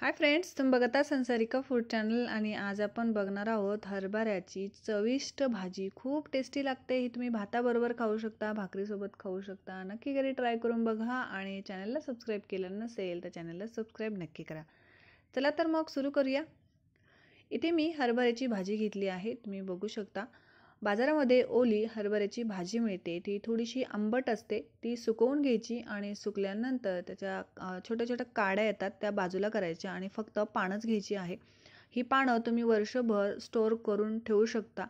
hi friends तुम्ही बघता संसारिका food channel आणि आज आपण बघणार आहोत हरभऱ्याची चविष्ट भाजी खूप टेस्टी लागते ही तुम्ही भाताबरोबर खाऊ शकता भाकरीसोबत खाऊ शकता नक्की घरी ट्राय करून बघा आणि चॅनलला सबस्क्राईब केलं नसेल तर चॅनलला सबस्क्राईब नक्की करा चला तर मग सुरू करूया इथे मी हरभऱ्याची भाजी घेतली आहे तुम्ही बघू शकता बाजारामध्ये ओली हरभऱ्याची भाजी मिळते ती थोडीशी आंबट असते ती सुकवून घ्यायची आणि सुकल्यानंतर त्याच्या छोट्या छोट्या काड्या येतात त्या बाजूला करायच्या आणि फक्त पानच घ्यायची आहे ही पानं तुम्ही वर्षभर स्टोअर करून ठेवू शकता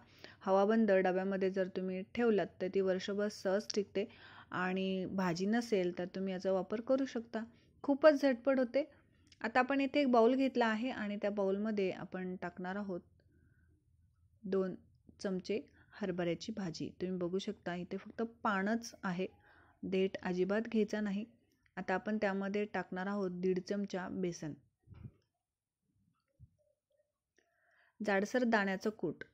हवाबंद डब्यामध्ये जर तुम्ही ठेवलात तर ती वर्षभर सहज टिकते आणि भाजी नसेल तर तुम्ही याचा वापर करू शकता खूपच झटपट होते आता आपण इथे एक बाऊल घेतला आहे आणि त्या बाऊलमध्ये आपण टाकणार आहोत दोन चमचे हरभऱ्याची भाजी तुम्ही बघू शकता इथे फक्त पानच आहे देठ अजिबात घ्यायचा नाही आता आपण त्यामध्ये टाकणार आहोत दीड चमचा बेसन जाडसर दाण्याचं कूट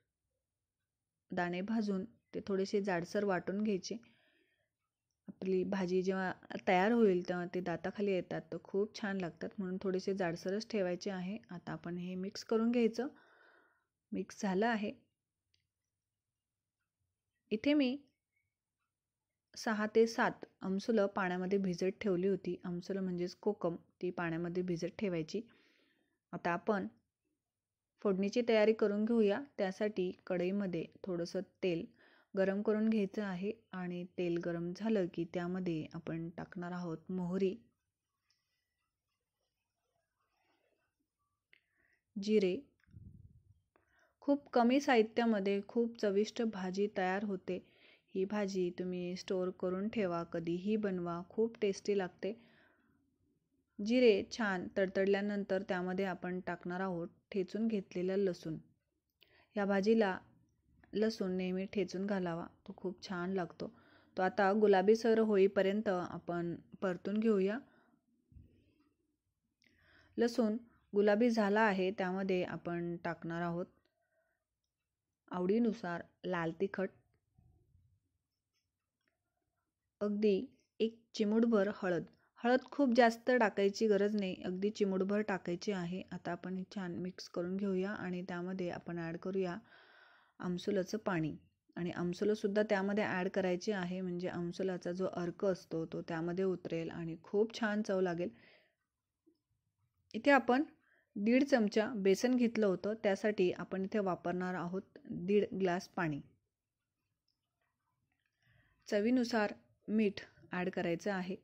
दाणे भाजून ते थोडेसे जाडसर वाटून घ्यायचे आपली भाजी जेव्हा तयार होईल तेव्हा ते दाताखाली येतात तर खूप छान लागतात म्हणून थोडेसे जाडसरच ठेवायचे आहे आता आपण हे मिक्स करून घ्यायचं मिक्स झालं आहे इथे मी सहा ते सात अमसुलं पाण्यामध्ये भिजत ठेवली होती आमसुलं म्हणजेच कोकम ती पाण्यामध्ये भिजत ठेवायची आता आपण फोडणीची तयारी करून घेऊया त्यासाठी कढईमध्ये थोडंसं तेल गरम करून घ्यायचं आहे आणि तेल गरम झालं की त्यामध्ये आपण टाकणार आहोत मोहरी जिरे खूप कमी साहित्यामध्ये खूप चविष्ट भाजी तयार होते ही भाजी तुम्ही स्टोअर करून ठेवा कधीही बनवा खूप टेस्टी लागते जिरे छान तडतडल्यानंतर त्यामध्ये आपण टाकणार आहोत ठेचून घेतलेलं लसूण या भाजीला लसूण नेहमी ठेचून घालावा तो खूप छान लागतो तो आता गुलाबी सर होईपर्यंत आपण परतून घेऊया लसूण गुलाबी झाला आहे त्यामध्ये आपण टाकणार आहोत आवडीनुसार लाल तिखट अगदी एक चिमूटभर हळद हळद खूप जास्त टाकायची गरज नाही अगदी चिमूटभर टाकायची आहे आता आपण छान मिक्स करून घेऊया आणि त्यामध्ये आपण ॲड करूया आमसुलाचं पाणी आणि आमसुलंसुद्धा त्यामध्ये ॲड करायची आहे म्हणजे आमसुलाचा जो अर्क असतो तो त्यामध्ये उतरेल आणि खूप छान चव लागेल इथे आपण दीड चमचा बेसन घेतलं होतं त्यासाठी आपण इथे वापरणार आहोत दीड ग्लास पाणी चवीनुसार मीठ ॲड करायचं आहे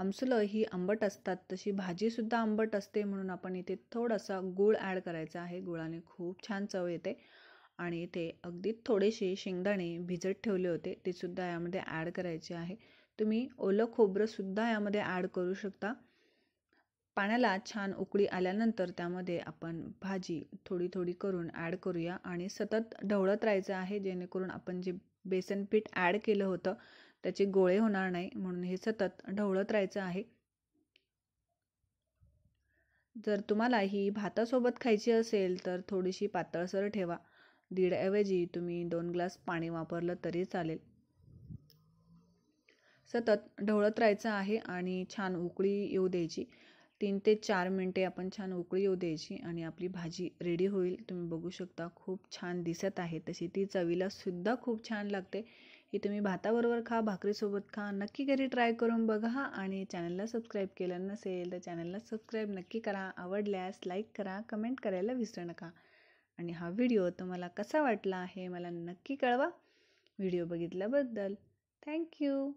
आमसुलं ही आंबट असतात तशी भाजीसुद्धा आंबट असते म्हणून आपण इथे थोडासा गूळ ॲड करायचा आहे गुळाने खूप छान चव येते आणि इथे अगदी थोडेसे शेंगदाणे भिजत ठेवले होते तेसुद्धा यामध्ये ॲड करायचे आहे तुम्ही ओलं खोबरंसुद्धा यामध्ये ॲड करू शकता पाण्याला छान उकळी आल्यानंतर त्यामध्ये आपण भाजी थोडी थोडी करून ॲड करूया आणि सतत ढवळत राहायचं आहे जेणेकरून आपण जे बेसन पीठ ॲड केलं होतं त्याचे गोळे होणार नाही म्हणून हे सतत ढवळत राहायचं आहे जर तुम्हाला ही भातासोबत खायची असेल तर थोडीशी पातळसर ठेवा ऐवजी तुम्ही दोन ग्लास पाणी वापरलं तरी चालेल सतत ढवळत राहायचं आहे आणि छान उकळी येऊ द्यायची तीन ते चार मिनटे आपण छान उकळी येऊ द्यायची आणि आपली भाजी रेडी होईल तुम्ही बघू शकता खूप छान दिसत आहे तशी ती चवीलासुद्धा खूप छान लागते ही तुम्ही भाताबरोबर खा भाकरीसोबत खा नक्की घरी ट्राय करून बघा आणि चॅनलला सबस्क्राईब केलं नसेल तर चॅनलला सबस्क्राईब नक्की करा आवडल्यास लाईक करा कमेंट करायला विसरू नका आणि हा व्हिडिओ तुम्हाला कसा वाटला आहे मला नक्की कळवा व्हिडिओ बघितल्याबद्दल थँक्यू